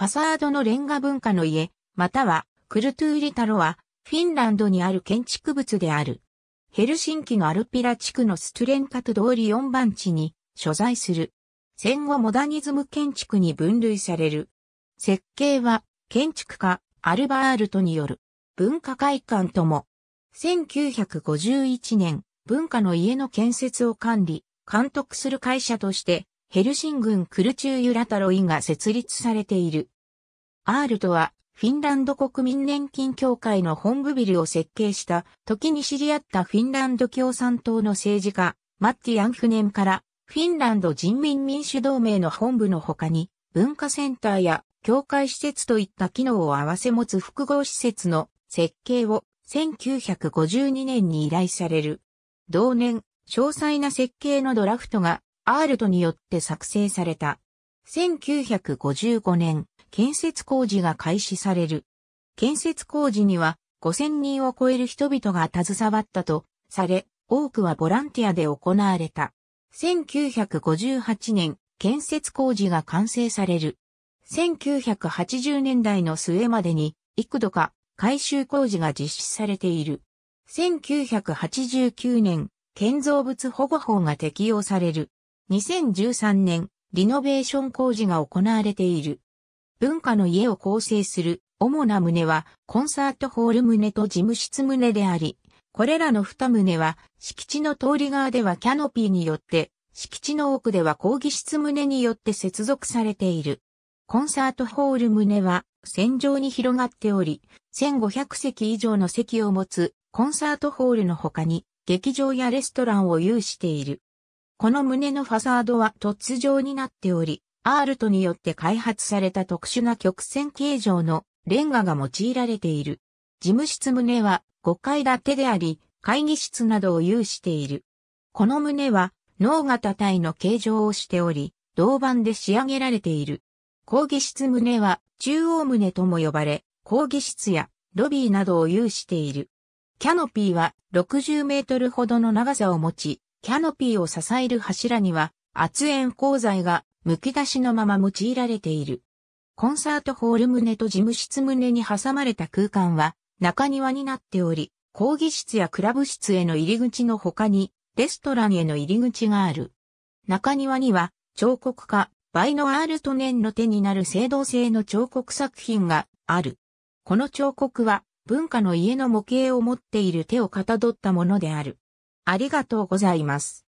ファサードのレンガ文化の家、またはクルトゥーリタロは、フィンランドにある建築物である。ヘルシンキのアルピラ地区のストレンカト通り4番地に所在する。戦後モダニズム建築に分類される。設計は建築家アルバールトによる文化会館とも。1951年文化の家の建設を管理、監督する会社としてヘルシン軍クルチューユラタロイが設立されている。アールとは、フィンランド国民年金協会の本部ビルを設計した時に知り合ったフィンランド共産党の政治家、マッティ・アンフネムから、フィンランド人民民主同盟の本部の他に、文化センターや協会施設といった機能を併せ持つ複合施設の設計を1952年に依頼される。同年、詳細な設計のドラフトがアールトによって作成された。1955年、建設工事が開始される。建設工事には5000人を超える人々が携わったとされ、多くはボランティアで行われた。1958年、建設工事が完成される。1980年代の末までに幾度か改修工事が実施されている。1989年、建造物保護法が適用される。2013年、リノベーション工事が行われている。文化の家を構成する主な棟はコンサートホール棟と事務室棟であり、これらの二棟は敷地の通り側ではキャノピーによって、敷地の奥では講義室棟によって接続されている。コンサートホール棟は線場に広がっており、1500席以上の席を持つコンサートホールの他に劇場やレストランを有している。この胸のファサードは突状になっており、アールトによって開発された特殊な曲線形状のレンガが用いられている。事務室胸は5階建てであり、会議室などを有している。この胸は、脳型体の形状をしており、銅板で仕上げられている。講義室胸は中央胸とも呼ばれ、講義室やロビーなどを有している。キャノピーは60メートルほどの長さを持ち、キャノピーを支える柱には圧縁鋼材が剥き出しのまま用いられている。コンサートホール棟と事務室棟に挟まれた空間は中庭になっており、講義室やクラブ室への入り口の他に、レストランへの入り口がある。中庭には、彫刻家、バイノアールトネンの手になる青銅製の彫刻作品がある。この彫刻は、文化の家の模型を持っている手をかたどったものである。ありがとうございます。